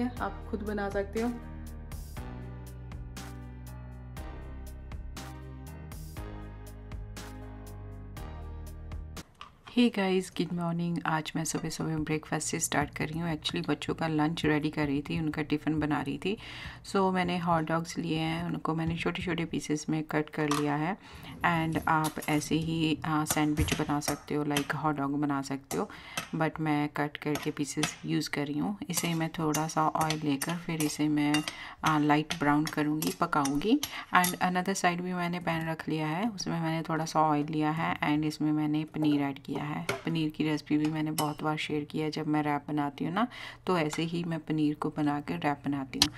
है आप खुद बना सकते हो हे गाइस गुड मॉर्निंग आज मैं सुबह सुबह ब्रेकफास्ट से स्टार्ट कर रही हूँ एक्चुअली बच्चों का लंच रेडी कर रही थी उनका टिफ़िन बना रही थी सो so, मैंने हॉट डॉग्स लिए हैं उनको मैंने छोटे छोटे पीसेस में कट कर लिया है एंड आप ऐसे ही सैंडविच बना सकते हो लाइक हॉट डॉग बना सकते हो बट मैं कट करके पीसेस यूज़ कर रही हूँ इसे मैं थोड़ा सा ऑयल लेकर फिर इसे मैं आ, लाइट ब्राउन करूँगी पकाऊँगी एंड अनदर साइड भी मैंने पैन रख लिया है उसमें मैंने थोड़ा सा ऑयल लिया है एंड इसमें मैंने पनीर ऐड किया है पनीर की रेसिपी भी मैंने बहुत बार शेयर किया है जब मैं रैप बनाती हूँ ना तो ऐसे ही मैं पनीर को बना कर रैप बनाती हूँ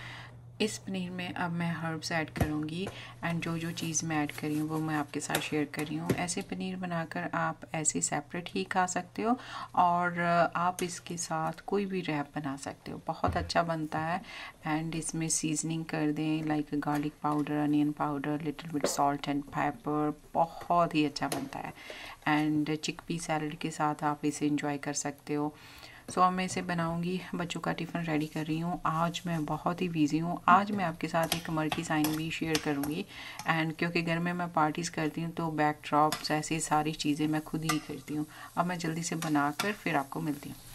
इस पनीर में अब मैं हर्ब्स ऐड करूँगी एंड जो जो चीज़ मैं ऐड करी हूँ वो मैं आपके साथ शेयर कर रही हूँ ऐसे पनीर बनाकर आप ऐसे सेपरेट ही खा सकते हो और आप इसके साथ कोई भी रैप बना सकते हो बहुत अच्छा बनता है एंड इसमें सीजनिंग कर दें like garlic powder onion powder little bit salt and pepper बहुत ही अच्छा बनता है एंड चिकपी सैलड के साथ आप इसे इंजॉय कर सकते हो सो अब मैं इसे बनाऊंगी बच्चों का टिफ़िन रेडी कर रही हूँ आज मैं बहुत ही बिज़ी हूँ आज मैं आपके साथ एक की साइन भी शेयर करूँगी एंड क्योंकि घर में मैं पार्टीज़ करती हूँ तो बैकड्रॉप्स ऐसे सारी चीज़ें मैं खुद ही करती हूँ अब मैं जल्दी से बनाकर फिर आपको मिलती हूँ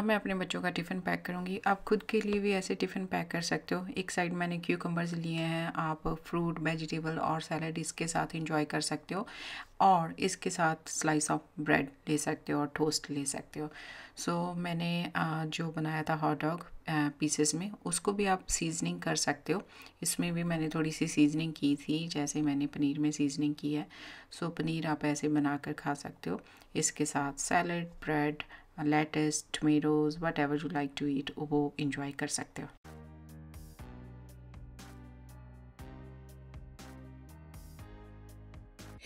अब मैं अपने बच्चों का टिफ़िन पैक करूँगी आप खुद के लिए भी ऐसे टिफ़िन पैक कर सकते हो एक साइड मैंने क्यूकम्बर्स लिए हैं आप फ्रूट वेजिटेबल और सैलड इसके साथ इंजॉय कर सकते हो और इसके साथ स्लाइस ऑफ ब्रेड ले सकते हो और टोस्ट ले सकते हो सो so, मैंने जो बनाया था हॉट डॉग पीसेस में उसको भी आप सीजनिंग कर सकते हो इसमें भी मैंने थोड़ी सी सीजनिंग की थी जैसे मैंने पनीर में सीजनिंग की है सो so, पनीर आप ऐसे बना कर खा सकते हो इसके साथ salad bread lettuce tomatoes whatever you like to eat वो इंजॉय कर सकते हो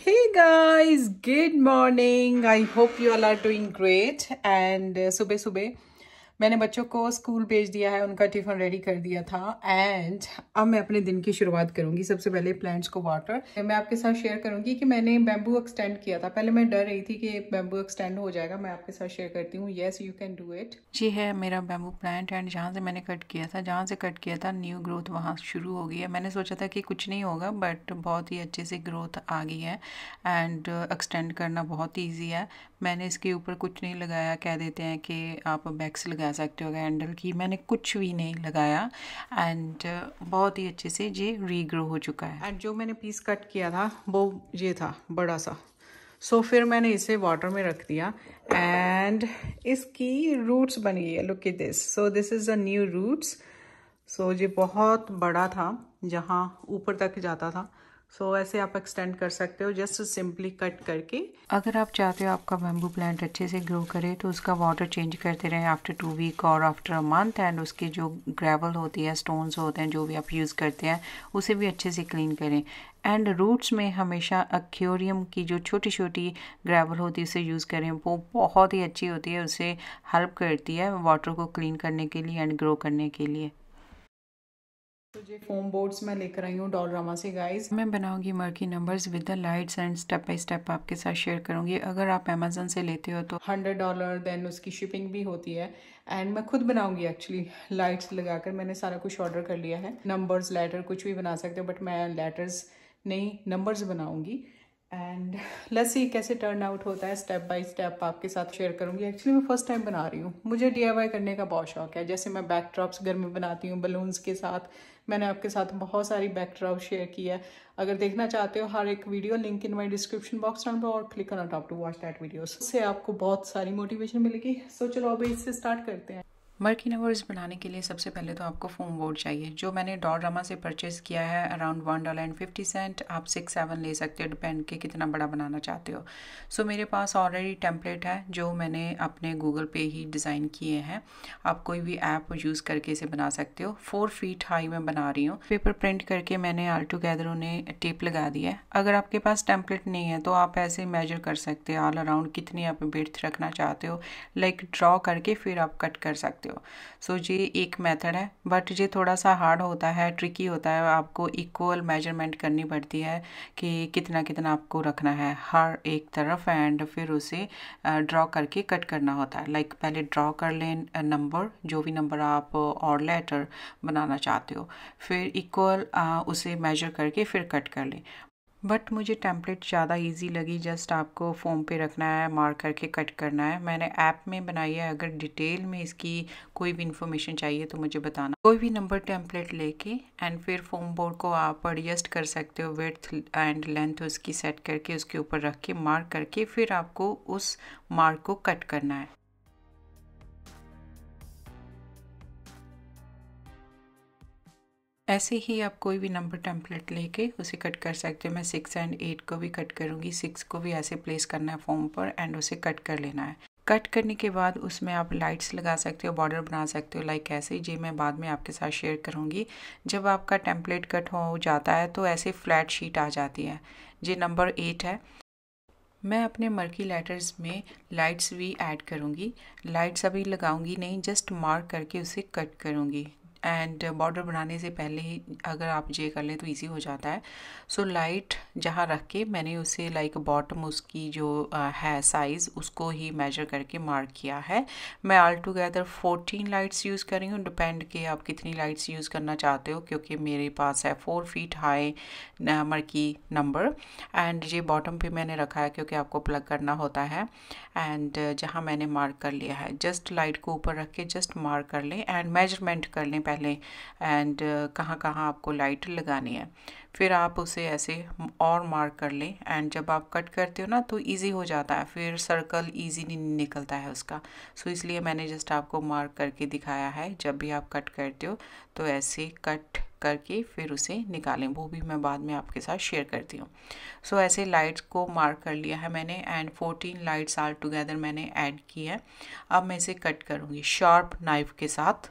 Hey guys, good morning. I hope you all are doing great. And uh, सुबह सुबह मैंने बच्चों को स्कूल भेज दिया है उनका टिफ़िन रेडी कर दिया था एंड अब मैं अपने दिन की शुरुआत करूंगी सबसे पहले प्लांट्स को वाटर मैं आपके साथ शेयर करूंगी कि मैंने बैम्बू एक्सटेंड किया था पहले मैं डर रही थी कि बैम्बू एक्सटेंड हो जाएगा मैं आपके साथ शेयर करती हूँ yes you can do it जी है मेरा बैम्बू प्लांट एंड जहाँ से मैंने कट किया था जहाँ से कट किया था न्यू ग्रोथ वहाँ शुरू हो गई है मैंने सोचा था कि कुछ नहीं होगा बट बहुत ही अच्छे से ग्रोथ आ गई है एंड एक्सटेंड करना बहुत ईजी है मैंने इसके ऊपर कुछ नहीं लगाया कह देते हैं कि आप बैक्स लगा लगा सकते हो हैंडल की मैंने कुछ भी नहीं लगाया एंड uh, बहुत ही अच्छे से ये रीग्रो हो चुका है एंड जो मैंने पीस कट किया था वो ये था बड़ा सा सो so, फिर मैंने इसे वाटर में रख दिया एंड इसकी रूट्स बन गई है look this so this is a new roots so ये बहुत बड़ा था जहाँ ऊपर तक जाता था सो so, ऐसे आप एक्सटेंड कर सकते हो जस्ट सिंपली कट करके अगर आप चाहते हो आपका बैम्बू प्लांट अच्छे से ग्रो करे तो उसका वाटर चेंज करते रहें आफ्टर टू वीक और आफ्टर अ मंथ एंड उसकी जो ग्रेवल होती है स्टोन्स होते हैं जो भी आप यूज़ करते हैं उसे भी अच्छे से क्लीन करें एंड रूट्स में हमेशा अक्योरियम की जो छोटी छोटी ग्रेवल होती है उसे यूज़ करें वो बहुत ही अच्छी होती है उसे हेल्प करती है वाटर को क्लीन करने के लिए एंड ग्रो करने के लिए तो फोम बोर्ड्स मैं लेकर आई हूँ डॉलरामा से गाइस मैं बनाऊंगी marquee numbers with the lights and step by step आपके साथ शेयर करूंगी अगर आप अमेजोन से लेते हो तो हंड्रेड डॉलर देन उसकी शिपिंग भी होती है एंड मैं खुद बनाऊंगी एक्चुअली लाइट्स लगाकर मैंने सारा कुछ ऑर्डर कर लिया है नंबर्स लेटर कुछ भी बना सकते हो बट मैं लेटर्स नहीं नंबर्स बनाऊंगी एंड लेट्स सी कैसे टर्न आउट होता है स्टेप बाय स्टेप आपके साथ शेयर करूंगी एक्चुअली मैं फर्स्ट टाइम बना रही हूँ मुझे डी करने का बहुत शौक है जैसे मैं बैकड्रॉप्स घर में बनाती हूँ बलून्स के साथ मैंने आपके साथ बहुत सारी बैकड्रॉप शेयर की है अगर देखना चाहते हो हर एक video link in my description box down पर और click on top to watch that video उससे आपको बहुत सारी मोटिवेशन मिलेगी सो so, चलो अभी इससे स्टार्ट करते हैं मर्की नवर्स बनाने के लिए सबसे पहले तो आपको फोम बोर्ड चाहिए जो मैंने डॉड्रामा से परचेज़ किया है around one dollar and fifty cent आप सिक्स सेवन ले सकते हो डिपेंड के कितना बड़ा बनाना चाहते हो सो so, मेरे पास ऑलरेडी टेम्पलेट है जो मैंने अपने गूगल पे ही डिज़ाइन किए हैं आप कोई भी ऐप यूज़ करके इसे बना सकते हो फोर फीट हाई में बना रही हूँ पेपर प्रिंट करके मैंने आल टुगेदर उन्हें टेप लगा दिया है अगर आपके पास टेम्पलेट नहीं है तो आप ऐसे मेजर कर सकते हो ऑल अराउंड कितनी आप बेर्थ रखना चाहते हो लाइक ड्रॉ करके फिर आप कट कर सकते सकते हो सो so, ये एक मेथड है बट ये थोड़ा सा हार्ड होता है ट्रिकी होता है आपको इक्वल मेजरमेंट करनी पड़ती है कि कितना कितना आपको रखना है हर एक तरफ एंड फिर उसे ड्रॉ करके कट करना होता है लाइक like, पहले ड्रॉ कर लें नंबर जो भी नंबर आप और लेटर बनाना चाहते हो फिर इक्वल उसे मेजर करके फिर कट कर लें बट मुझे टेम्पलेट ज़्यादा इजी लगी जस्ट आपको फ़ोम पे रखना है मार्क करके कट करना है मैंने ऐप में बनाई है अगर डिटेल में इसकी कोई भी इन्फॉर्मेशन चाहिए तो मुझे बताना कोई भी नंबर टेम्पलेट लेके एंड फिर फोम बोर्ड को आप एडजस्ट कर सकते हो विथ एंड लेंथ उसकी सेट करके उसके ऊपर रख के मार्क करके फिर आपको उस मार्क को कट करना है ऐसे ही आप कोई भी नंबर टेम्पलेट लेके उसे कट कर सकते हो मैं सिक्स एंड एट को भी कट करूँगी सिक्स को भी ऐसे प्लेस करना है फॉर्म पर एंड उसे कट कर लेना है कट करने के बाद उसमें आप लाइट्स लगा सकते हो बॉर्डर बना सकते हो लाइक ऐसे जी मैं बाद में आपके साथ शेयर करूँगी जब आपका टेम्पलेट कट हो जाता है तो ऐसे फ्लैट शीट आ जाती है ये नंबर एट है मैं अपने मर्की लेटर्स में लाइट्स भी ऐड करूँगी लाइट्स अभी लगाऊंगी नहीं जस्ट मार्क करके उसे कट करूँगी एंड बॉर्डर uh, बनाने से पहले ही अगर आप ये कर लें तो इजी हो जाता है सो so, लाइट जहाँ रख के मैंने उसे लाइक बॉटम उसकी जो uh, है साइज़ उसको ही मेजर करके मार्क किया है मैं all together fourteen lights use कर रही हूँ डिपेंड के आप कितनी लाइट्स यूज़ करना चाहते हो क्योंकि मेरे पास है four feet high marquee number and ये बॉटम पर मैंने रखा है क्योंकि आपको प्लग करना होता है एंड uh, जहाँ मैंने मार्क कर लिया है जस्ट लाइट को ऊपर रख के जस्ट मार्क कर लें एंड मेजरमेंट कर लें पहले एंड uh, कहाँ कहाँ आपको लाइट लगानी है फिर आप उसे ऐसे और मार्क कर लें एंड जब आप कट करते हो ना तो इजी हो जाता है फिर सर्कल इजी नहीं निकलता है उसका सो इसलिए मैंने जस्ट आपको मार्क करके दिखाया है जब भी आप कट करते हो तो ऐसे कट करके फिर उसे निकालें वो भी मैं बाद में आपके साथ शेयर करती हूँ सो so, ऐसे लाइट्स को मार्क कर लिया है मैंने एंड 14 लाइट्स आल टुगेदर मैंने ऐड की है अब मैं इसे कट करूँगी शार्प नाइफ के साथ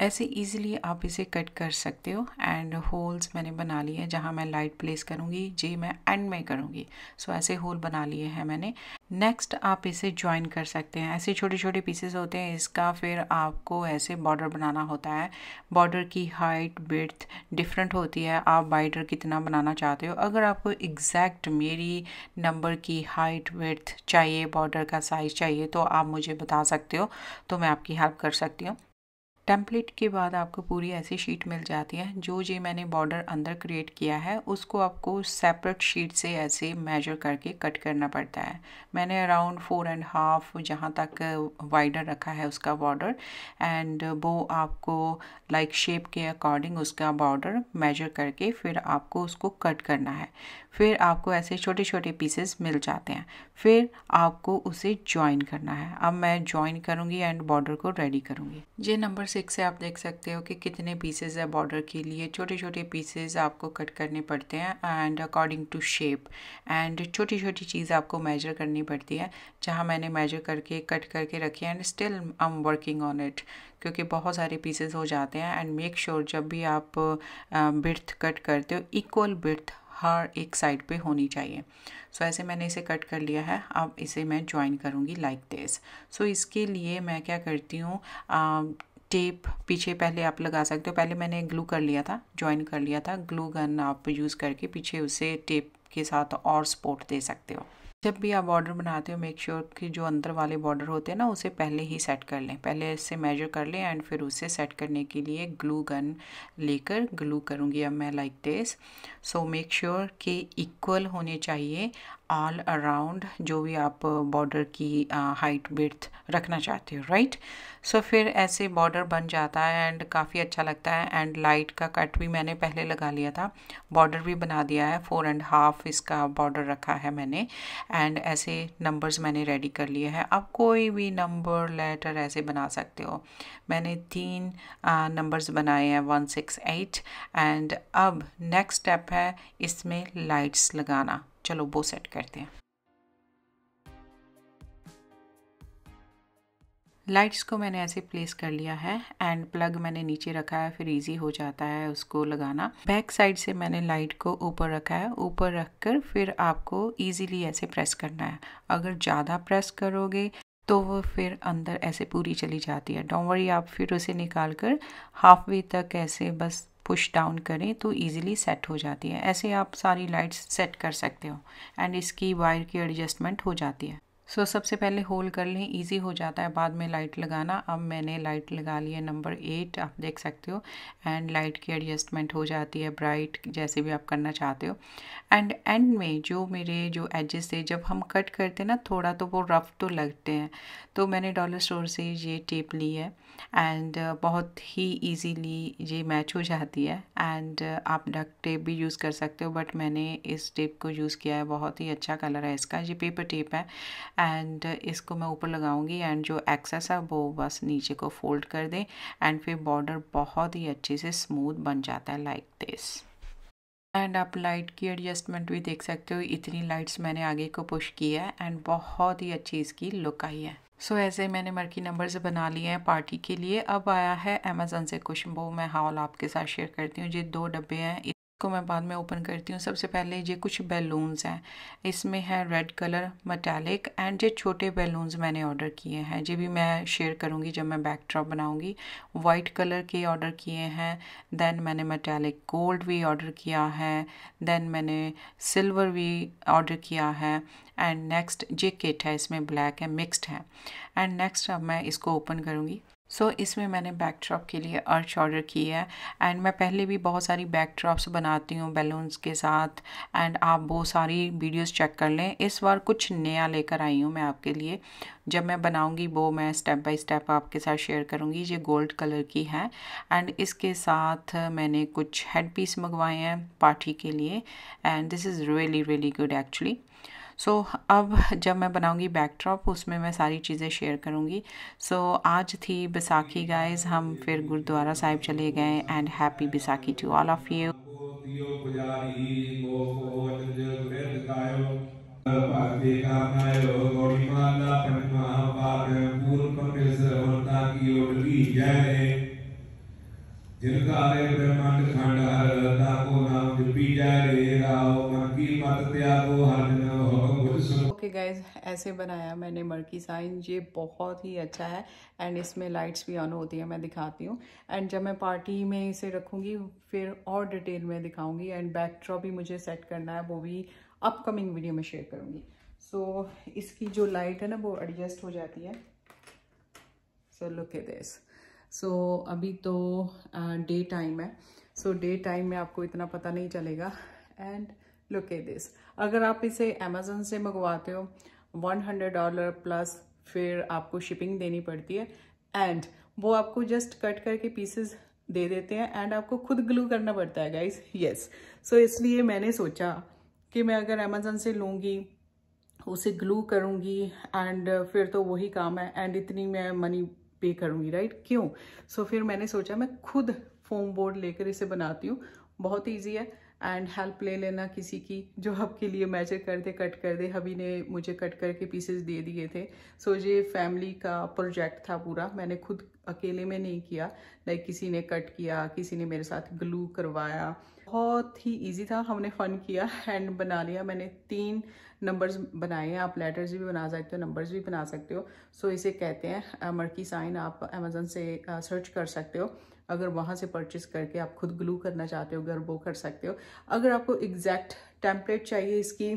ऐसे इजीली आप इसे कट कर सकते हो एंड होल्स मैंने बना लिए हैं जहाँ मैं लाइट प्लेस करूँगी जे मैं एंड में करूँगी सो so, ऐसे होल बना लिए हैं मैंने नेक्स्ट आप इसे ज्वाइन कर सकते हैं ऐसे छोटे छोटे पीसेस होते हैं इसका फिर आपको ऐसे बॉर्डर बनाना होता है बॉर्डर की हाइट बर्थ डिफरेंट होती है आप बाइडर कितना बनाना चाहते हो अगर आपको एग्जैक्ट मेरी नंबर की हाइट बर्थ चाहिए बॉर्डर का साइज़ चाहिए तो आप मुझे बता सकते हो तो मैं आपकी हेल्प कर सकती हूँ टेम्पलेट के बाद आपको पूरी ऐसी शीट मिल जाती है जो जो मैंने बॉर्डर अंदर क्रिएट किया है उसको आपको सेपरेट शीट से ऐसे मेजर करके कट करना पड़ता है मैंने अराउंड फोर एंड हाफ जहाँ तक वाइडर रखा है उसका बॉर्डर एंड वो आपको लाइक like शेप के अकॉर्डिंग उसका बॉर्डर मेजर करके फिर आपको उसको कट करना है फिर आपको ऐसे छोटे छोटे पीसेस मिल जाते हैं फिर आपको उसे ज्वाइन करना है अब मैं ज्वाइन करूँगी एंड बॉर्डर को रेडी करूँगी ये नंबर सिक्स से आप देख सकते हो कि कितने पीसेस है बॉर्डर के लिए छोटे छोटे पीसेस आपको कट करने पड़ते हैं and according to shape and छोटी छोटी चीज़ आपको मेजर करनी पड़ती है जहाँ मैंने मेजर करके कट करके रखी है and still I am working on it क्योंकि बहुत सारे पीसेस हो जाते हैं एंड मेक श्योर जब भी आप बिर्थ कट करते हो इक्वल बिर्थ हर एक साइड पे होनी चाहिए सो so, ऐसे मैंने इसे कट कर लिया है अब इसे मैं ज्वाइन करूँगी लाइक दिस सो इसके लिए मैं क्या करती हूँ टेप पीछे पहले आप लगा सकते हो पहले मैंने ग्लू कर लिया था ज्वाइन कर लिया था ग्लू गन आप यूज़ करके पीछे उसे टेप के साथ और सपोर्ट दे सकते हो जब भी आप बॉर्डर बनाते हो मेक श्योर कि जो अंदर वाले बॉर्डर होते हैं ना उसे पहले ही सेट कर लें पहले इससे मेजर कर लें एंड फिर उसे सेट करने के लिए ग्लू गन लेकर ग्लू करूँगी अब मैं like this so make sure कि इक्वल होने चाहिए ऑल अराउंड जो भी आप बॉर्डर uh, की हाइट uh, बिर्थ रखना चाहते हो राइट सो फिर ऐसे बॉर्डर बन जाता है एंड काफ़ी अच्छा लगता है एंड लाइट का कट भी मैंने पहले लगा लिया था बॉर्डर भी बना दिया है फोर एंड हाफ इसका बॉर्डर रखा है मैंने एंड ऐसे नंबर्स मैंने रेडी कर लिए हैं आप कोई भी नंबर लेटर ऐसे बना सकते हो मैंने तीन नंबर्स uh, बनाए हैं वन सिक्स एट एंड अब नेक्स्ट स्टेप है इसमें लाइट्स लगाना चलो वो सेट करते हैं लाइट्स को मैंने ऐसे प्लेस कर लिया है एंड प्लग मैंने नीचे रखा है फिर इजी हो जाता है उसको लगाना बैक साइड से मैंने लाइट को ऊपर रखा है ऊपर रखकर फिर आपको इजीली ऐसे प्रेस करना है अगर ज़्यादा प्रेस करोगे तो वो फिर अंदर ऐसे पूरी चली जाती है डोंट वरी आप फिर उसे निकाल कर हाफ वे तक ऐसे बस पुश डाउन करें तो ईज़िली सेट हो जाती है ऐसे आप सारी लाइट्स सेट कर सकते हो एंड इसकी वायर की एडजस्टमेंट हो जाती है सो so, सबसे पहले होल कर लें इजी हो जाता है बाद में लाइट लगाना अब मैंने लाइट लगा ली है नंबर एट आप देख सकते हो एंड लाइट की एडजस्टमेंट हो जाती है ब्राइट जैसे भी आप करना चाहते हो एंड एंड में जो मेरे जो एजेस थे जब हम कट करते हैं ना थोड़ा तो वो रफ तो लगते हैं तो मैंने डॉलर स्टोर से ये टेप ली है एंड बहुत ही ईजीली ये मैच हो जाती है एंड आप डक टेप भी यूज़ कर सकते हो बट मैंने इस टेप को यूज़ किया है बहुत ही अच्छा कलर है इसका ये पेपर टेप है एंड uh, इसको मैं ऊपर लगाऊंगी एंड जो एक्सेस है वो बस नीचे को फोल्ड कर दें एंड फिर बॉर्डर बहुत ही अच्छे से स्मूथ बन जाता है लाइक दिस एंड आप लाइट की एडजस्टमेंट भी देख सकते हो इतनी लाइट्स मैंने आगे को पुश की है एंड बहुत ही अच्छी इसकी लुक आई है सो so, ऐसे मैंने मर्की नंबर्स बना लिए हैं पार्टी के लिए अब आया है अमेज़न से कुछ वो मैं हॉल आपके साथ शेयर करती हूँ जो दो डब्बे हैं को मैं बाद में ओपन करती हूँ सबसे पहले ये कुछ बैलून्स हैं इसमें है रेड कलर मटैलिक एंड ये छोटे बैलून्स मैंने ऑर्डर किए हैं ये भी मैं शेयर करूँगी जब मैं बैकड्रॉप बनाऊँगी वाइट कलर के ऑर्डर किए हैं दैन मैंने मटैलिक गोल्ड भी ऑर्डर किया है देन मैंने सिल्वर भी ऑर्डर किया है एंड नेक्स्ट ये किट है इसमें ब्लैक है मिक्सड है एंड नेक्स्ट अब मैं इसको ओपन करूँगी सो so, इसमें मैंने बैकड्रॉप के लिए अर्च ऑर्डर की है एंड मैं पहले भी बहुत सारी बैकड्रॉप्स बनाती हूँ बैलून्स के साथ एंड आप बहुत सारी वीडियोस चेक कर लें इस बार कुछ नया लेकर आई हूँ मैं आपके लिए जब मैं बनाऊँगी वो मैं स्टेप बाय स्टेप आपके साथ शेयर करूँगी ये गोल्ड कलर की है एंड इसके साथ मैंने कुछ हेड पीस मंगवाए हैं पार्टी के लिए and this is really really good actually so so, अब जब मैं बनाऊंगी बैकड्रॉप उसमें मैं सारी चीज़ें शेयर करूंगी सो so, आज थी बैसाखी गाइस हम फिर गुरुद्वारा साहिब चले गए and happy Baisakhi to all of you जिनका ब्रह्मांड खंड ऐसे बनाया मैंने मर्की साइन ये बहुत ही अच्छा है एंड इसमें लाइट्स भी ऑन होती है मैं दिखाती हूँ एंड जब मैं पार्टी में इसे रखूँगी फिर और डिटेल में दिखाऊँगी एंड बैकड्रॉप भी मुझे सेट करना है वो भी अपकमिंग वीडियो में शेयर करूँगी सो so, इसकी जो लाइट है ना वो एडजस्ट हो जाती है so look A this so अभी तो डे uh, टाइम है सो डे टाइम में आपको इतना पता नहीं चलेगा एंड लुक ए दिस अगर आप इसे अमेजोन से मंगवाते हो वन हंड्रेड डॉलर प्लस फिर आपको शिपिंग देनी पड़ती है एंड वो आपको जस्ट कट करके पीसेस दे देते हैं एंड आपको खुद ग्लू करना पड़ता है गाइज यस सो इसलिए मैंने सोचा कि मैं अगर अमेजोन से लूँगी उसे ग्लू करूँगी एंड फिर तो वही काम है एंड इतनी मैं मनी पे करूँगी राइट क्यों सो so, फिर मैंने सोचा मैं खुद फोम बोर्ड लेकर इसे बनाती हूँ बहुत ईजी है एंड हेल्प ले लेना किसी की जो आपके लिए मेजर कर दे कट कर दे हबी ने मुझे कट करके पीसेस दे दिए थे सो so, ये फैमिली का प्रोजेक्ट था पूरा मैंने खुद अकेले में नहीं किया लाइक किसी ने कट किया किसी ने मेरे साथ ग्लू करवाया बहुत ही इजी था हमने फ़न किया एंड बना लिया मैंने तीन नंबर्स बनाए हैं आप लेटर्स भी बना सकते हो नंबर्स भी बना सकते हो सो so, इसे कहते हैं मर्की साइन आप अमेजोन से सर्च कर सकते हो अगर वहाँ से परचेस करके आप खुद ग्लू करना चाहते हो अगर वो कर सकते हो अगर आपको एग्जैक्ट टेम्पलेट चाहिए इसकी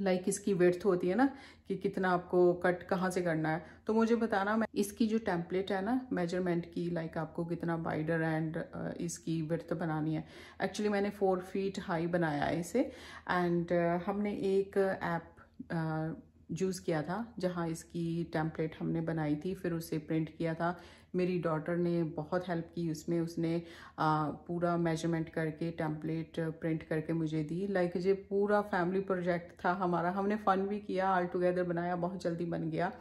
लाइक like इसकी वेथ होती है ना कि कितना आपको कट कहाँ से करना है तो मुझे बताना मैं इसकी जो टेम्पलेट है ना मेजरमेंट की लाइक like आपको कितना वाइडर एंड uh, इसकी वर्थ बनानी है एक्चुअली मैंने फोर फीट हाई बनाया है इसे एंड uh, हमने एक ऐप यूज़ uh, किया था जहाँ इसकी टेम्पलेट हमने बनाई थी फिर उसे प्रिंट किया था मेरी डॉटर ने बहुत हेल्प की उसमें उसने आ, पूरा मेजरमेंट करके टेम्पलेट प्रिंट करके मुझे दी लाइक like, ये पूरा फैमिली प्रोजेक्ट था हमारा हमने फ़न भी किया ऑल टुगेदर बनाया बहुत जल्दी बन गया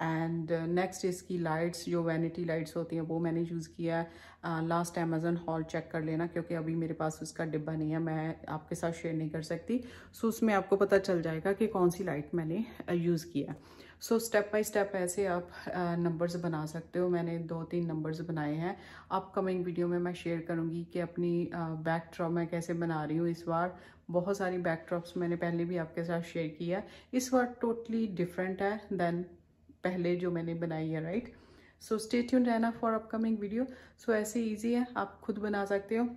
एंड नेक्स्ट इसकी लाइट्स जो वैनिटी लाइट्स होती हैं वो मैंने यूज़ किया है लास्ट अमेज़न हॉल चेक कर लेना क्योंकि अभी मेरे पास उसका डिब्बा नहीं है मैं आपके साथ शेयर नहीं कर सकती सो so, उसमें आपको पता चल जाएगा कि कौन सी लाइट मैंने यूज़ किया सो स्टेप बाय स्टेप ऐसे आप नंबर्स uh, बना सकते हो मैंने दो तीन नंबर्स बनाए हैं अपकमिंग वीडियो में मैं शेयर करूँगी कि अपनी बैक uh, ड्रॉप मैं कैसे बना रही हूँ इस बार बहुत सारी बैक ड्रॉप्स मैंने पहले भी आपके साथ शेयर किया है इस बार टोटली डिफरेंट है दैन पहले जो मैंने बनाई है राइट सो स्टेट्यून रहना फॉर अपकमिंग वीडियो सो ऐसे ईजी है आप खुद बना सकते हो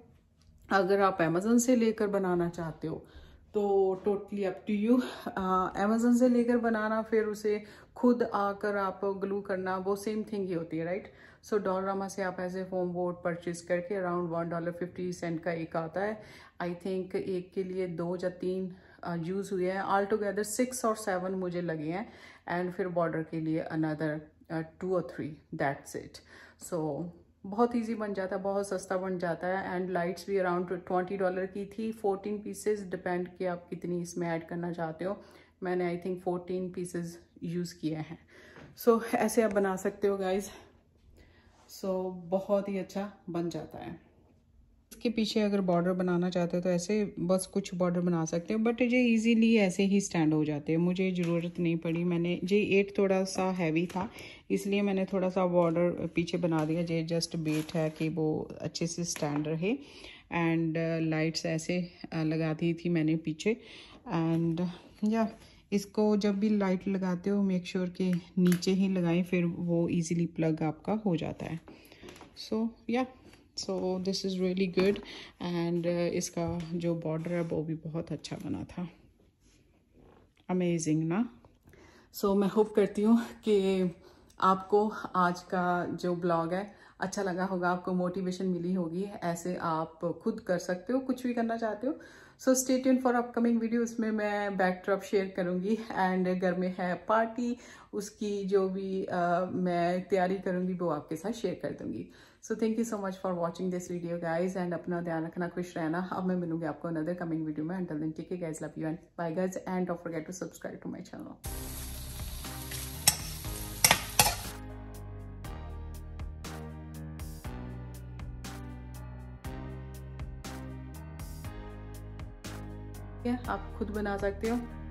अगर आप अमेजोन से लेकर बनाना चाहते हो तो totally up to you Amazon से लेकर बनाना फिर उसे खुद आकर आप ग्लू करना वो सेम थिंग ही होती है राइट सो डॉलरामा से आप ऐसे फोम बोर्ड परचेज करके around one dollar fifty cent का एक आता है आई थिंक एक के लिए दो या तीन यूज़ हुए हैं ऑल टुगेदर सिक्स और सेवन मुझे लगे हैं एंड फिर बॉर्डर के लिए अनदर टू और थ्री दैट्स इट सो बहुत इजी बन जाता है बहुत सस्ता बन जाता है एंड लाइट्स भी अराउंड ट्वेंटी डॉलर की थी फोर्टीन पीसेज डिपेंड कि आप कितनी इसमें ऐड करना चाहते हो मैंने I think fourteen pieces use किए हैं सो so, ऐसे आप बना सकते हो गाइज सो so, बहुत ही अच्छा बन जाता है इसके पीछे अगर बॉर्डर बनाना चाहते हो तो ऐसे बस कुछ बॉर्डर बना सकते हो बट ये इजीली ऐसे ही स्टैंड हो जाते हैं मुझे ज़रूरत नहीं पड़ी मैंने जे एट थोड़ा सा हैवी था इसलिए मैंने थोड़ा सा बॉर्डर पीछे बना दिया जे जस्ट बेट है कि वो अच्छे से स्टैंड रहे एंड लाइट्स uh, ऐसे uh, लगा दी थी मैंने पीछे एंड या yeah, इसको जब भी लाइट लगाते हो मेक श्योर के नीचे ही लगाएं फिर वो ईजिली प्लग आपका हो जाता है सो so, या yeah. So this is really good and इसका जो बॉर्डर है वो भी बहुत अच्छा बना था अमेजिंग ना सो so, मैं होप करती हूँ कि आपको आज का जो ब्लॉग है अच्छा लगा होगा आपको मोटिवेशन मिली होगी ऐसे आप खुद कर सकते हो कुछ भी करना चाहते हो so stay tune for upcoming video उसमें मैं बैकड्रॉप शेयर करूँगी एंड घर में है पार्टी उसकी जो भी uh, मैं तैयारी करूँगी वो आपके साथ शेयर कर दूँगी so thank you so much for watching this video guys and अपना ध्यान रखना खुश रहना अब मैं मिलूंगी आपको अनदर कमिंग वीडियो में एंड दिन take guys love you and bye guys and डॉट get to subscribe to my channel है आप खुद बना सकते हो